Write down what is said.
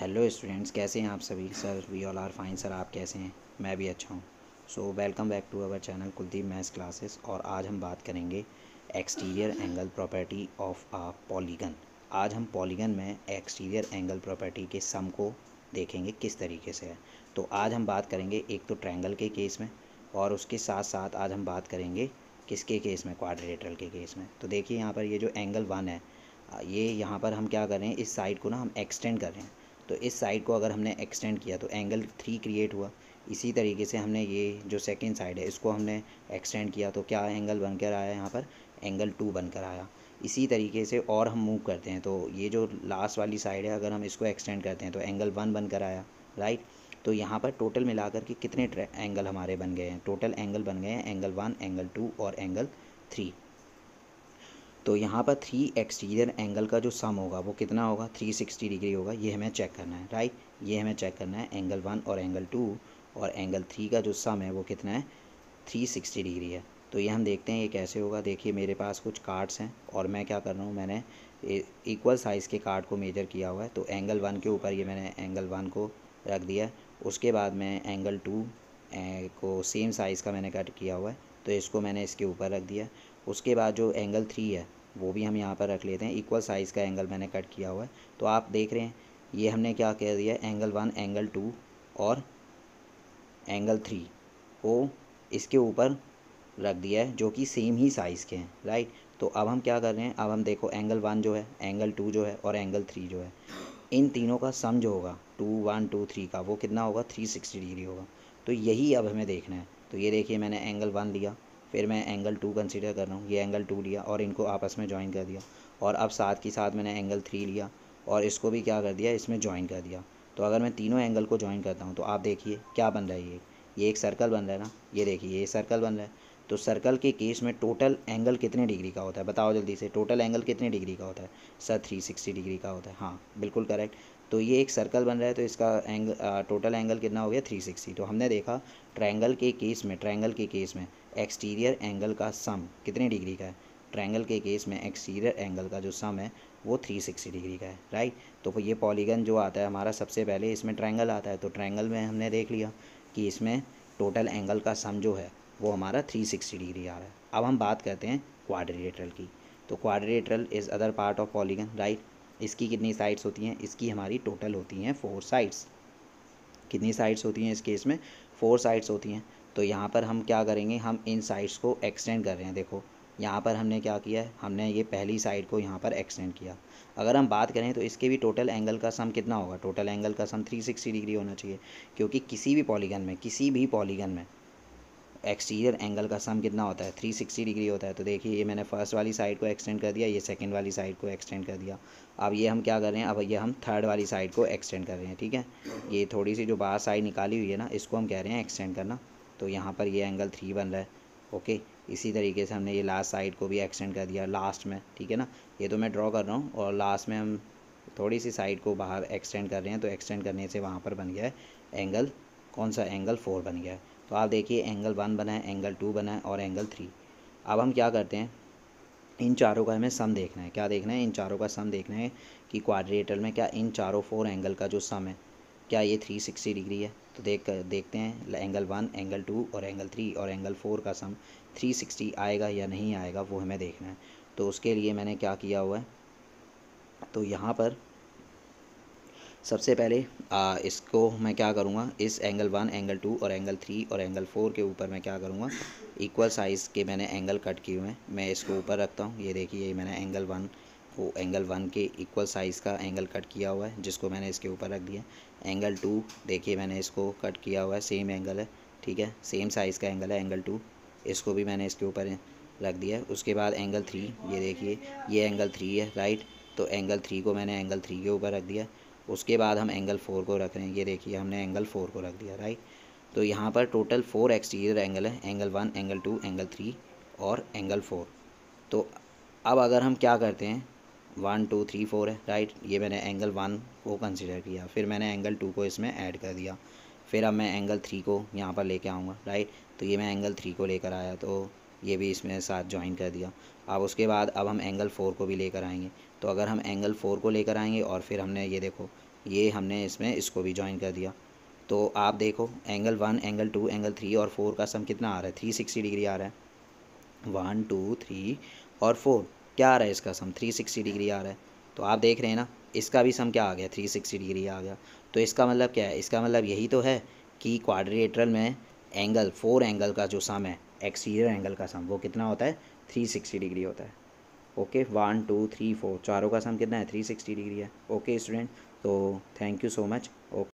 hello students कैसे हैं आप सभी sir we all are fine sir आप कैसे हैं मैं भी अच्छा हूँ so welcome back to our channel Kuldeep maths classes और आज हम बात करेंगे exterior angle property of a polygon आज हम पॉलीगन में एक्सटीरियर एंगल प्रॉपर्टी के सम को देखेंगे किस तरीके से है तो आज हम बात करेंगे एक तो ट्रैंगल के केस में और उसके साथ साथ आज हम बात करेंगे किसके केस में क्वाड्रेटरल के केस में तो देखिए यहाँ पर ये जो एंगल वन है ये यहाँ पर हम क्या कर रहे हैं इस साइड को ना हम एक्सटेंड कर रहे हैं तो इस साइड को अगर हमने एक्सटेंड किया तो एंगल थ्री क्रिएट हुआ इसी तरीके से हमने ये जो सेकेंड साइड है इसको हमने एक्सटेंड किया तो क्या एंगल बनकर आया यहाँ पर एंगल टू बनकर आया इसी तरीके से और हम मूव करते हैं तो ये जो लास्ट वाली साइड है अगर हम इसको एक्सटेंड करते हैं तो एंगल वन बनकर आया राइट तो यहाँ पर टोटल मिलाकर के कितने एंगल हमारे बन गए हैं टोटल एंगल बन गए हैं एंगल वन एंगल टू और एंगल थ्री तो यहाँ पर थ्री एक्सटीरियर एंगल का जो सम होगा वो कितना होगा थ्री सिक्सटी डिग्री होगा ये हमें चेक करना है राइट ये हमें चेक करना है एंगल वन और एंगल टू और एंगल थ्री का जो सम है वो कितना है थ्री सिक्सटी डिग्री है तो ये हम देखते हैं ये कैसे होगा देखिए मेरे पास कुछ कार्ड्स हैं और मैं क्या कर रहा हूँ मैंने इक्वल साइज़ के कार्ड को मेजर किया हुआ है तो एंगल वन के ऊपर ये मैंने एंगल वन को रख दिया उसके बाद मैं एंगल टू को सेम साइज़ का मैंने कट किया हुआ है तो इसको मैंने इसके ऊपर रख दिया उसके बाद जो एंगल थ्री है वो भी हम यहाँ पर रख लेते हैं इक्वल साइज़ का एंगल मैंने कट किया हुआ है तो आप देख रहे हैं ये हमने क्या कह दिया एंगल वन एंगल टू और एंगल थ्री को इसके ऊपर रख दिया है जो कि सेम ही साइज़ के हैं राइट तो अब हम क्या कर रहे हैं अब हम देखो एंगल वन जो है एंगल टू जो है और एंगल थ्री जो है इन तीनों का सम जो होगा टू वन टू थ्री का वो कितना होगा थ्री सिक्सटी डिग्री होगा तो यही अब हमें देखना है तो ये देखिए मैंने एंगल वन लिया फिर मैं एंगल टू कंसीडर कर रहा हूँ ये एंगल टू लिया और इनको आपस में ज्वाइन कर दिया और अब साथ के साथ मैंने एंगल थ्री लिया और इसको भी क्या कर दिया इसमें ज्वाइन कर दिया तो अगर मैं तीनों एंगल को ज्वाइन करता हूँ तो आप देखिए क्या बन रहा है ये ये एक सर्कल बन रहा है ना ये देखिए ये सर्कल बन रहा है तो सर्कल के केस में टोटल एंगल कितने डिग्री का होता है बताओ जल्दी से टोटल एंगल कितने डिग्री का होता है सर थ्री सिक्सटी डिग्री का होता है हाँ बिल्कुल करेक्ट तो ये एक सर्कल बन रहा है तो इसका एंगल टोटल एंगल कितना हो गया थ्री सिक्सटी तो हमने देखा ट्रायंगल के केस में ट्रायंगल के केस में एक्सटीरियर एंगल का सम कितने डिग्री का है ट्रायंगल के केस में एक्सटीरियर एंगल का जो सम है वो 360 डिग्री का है राइट तो ये पॉलीगन जो आता है हमारा सबसे पहले इसमें ट्रायंगल आता है तो ट्रायंगल में हमने देख लिया कि इसमें टोटल एंगल का सम जो है वो हमारा 360 डिग्री आ रहा है अब हम बात करते हैं क्वाड्रिलेटरल की तो quadrilateral is other part of polygon right इसकी कितनी साइड्स होती हैं इसकी हमारी टोटल होती हैं फोर साइड्स कितनी साइड्स होती हैं इस केस में फोर साइड्स होती हैं तो यहाँ पर हम क्या करेंगे हम इन साइड्स को एक्सटेंड कर रहे हैं देखो यहाँ पर हमने क्या किया है हमने ये पहली साइड को यहाँ पर एक्सटेंड किया अगर हम बात करें तो इसके भी टोटल एंगल का सम कितना होगा टोटल एंगल का सम 360 डिग्री होना चाहिए क्योंकि किसी भी पॉलीगन में किसी भी पॉलीगन में एक्सटीरियर एंगल का सम कितना होता है 360 डिग्री होता है तो देखिए ये मैंने फर्स्ट वाली साइड को एक्सटेंड कर दिया ये सेकेंड वाली साइड को एक्सटेंड कर दिया अब ये हम क्या कर रहे हैं अब ये हम थर्ड वाली साइड को एक्सटेंड कर रहे हैं ठीक है ये थोड़ी सी जो बाहर साइड निकाली हुई है ना इसको हम कह रहे हैं एक्सटेंड करना तो यहाँ पर ये एंगल थ्री बन रहा है ओके इसी तरीके से हमने ये लास्ट साइड को भी एक्सटेंड कर दिया लास्ट में ठीक है ना ये तो मैं ड्रॉ कर रहा हूँ और लास्ट में हम थोड़ी सी साइड को बाहर एक्सटेंड कर रहे हैं तो एक्सटेंड करने से वहाँ पर बन गया है एंगल कौन सा एंगल फोर बन गया है तो आप देखिए एंगल वन बना है एंगल टू बना है और एंगल थ्री अब हम क्या करते हैं इन चारों का हमें सम देखना है क्या देखना है इन चारों का सम देखना है कि क्वाड्रेटल में क्या इन चारों फोर एंगल का जो सम है क्या ये थ्री सिक्सटी डिग्री है तो देख देखते हैं एंगल वन एंगल टू और एंगल थ्री और एंगल फोर का सम थ्री सिक्सटी आएगा या नहीं आएगा वो हमें देखना है तो उसके लिए मैंने क्या किया हुआ है तो यहाँ पर सबसे पहले आ, इसको मैं क्या करूँगा इस एंगल वन एंगल टू और एंगल थ्री और एंगल फोर के ऊपर मैं क्या करूँगा इक्वल साइज़ के मैंने एंगल कट किए हुए हैं मैं इसको ऊपर रखता हूँ ये देखिए ये मैंने एंगल वन वो एंगल वन के इक्वल साइज़ का एंगल कट किया हुआ है जिसको मैंने इसके ऊपर रख दिया एंगल टू देखिए मैंने इसको कट किया हुआ है सेम एंगल है ठीक है सेम साइज़ का एंगल है एंगल टू इसको भी मैंने इसके ऊपर रख दिया उसके बाद एंगल थ्री ये देखिए ये एंगल थ्री है राइट तो एंगल थ्री को मैंने एंगल थ्री के ऊपर रख दिया उसके बाद हम एंगल फोर को रख रहे हैं ये देखिए हमने एंगल फोर को रख दिया राइट तो यहाँ पर टोटल फोर एक्सटीरियर एंगल है angle one angle two angle three और एंगल फोर तो अब अगर हम क्या करते हैं वन टू थ्री फोर है राइट ये मैंने एंगल वन को कंसिडर किया फिर मैंने एंगल टू को इसमें ऐड कर दिया फिर अब मैं एंगल थ्री को यहाँ पर लेके आऊँगा राइट तो ये मैं एंगल थ्री को लेकर आया तो ये भी इसमें साथ ज्वाइन कर दिया अब उसके बाद अब हम एंगल फोर को भी लेकर आएंगे तो अगर हम एंगल फोर को लेकर आएंगे और फिर हमने ये देखो ये हमने इसमें इसको भी ज्वाइन कर दिया तो आप देखो angle one angle two angle three और फोर का सम कितना आ रहा है थ्री सिक्सटी डिग्री आ रहा है वन टू थ्री और फोर क्या आ रहा है इसका सम 360 डिग्री आ रहा है तो आप देख रहे हैं ना इसका भी सम क्या आ गया 360 डिग्री आ गया तो इसका मतलब क्या है इसका मतलब यही तो है कि क्वाड्रिएटरल में एंगल फोर एंगल का जो सम है एक्सीरियर एंगल का सम वो कितना होता है सिक्सटी डिग्री होता है okay one two three four चारों का सम कितना है सिक्सटी डिग्री है ओके स्टूडेंट तो thank you so much okay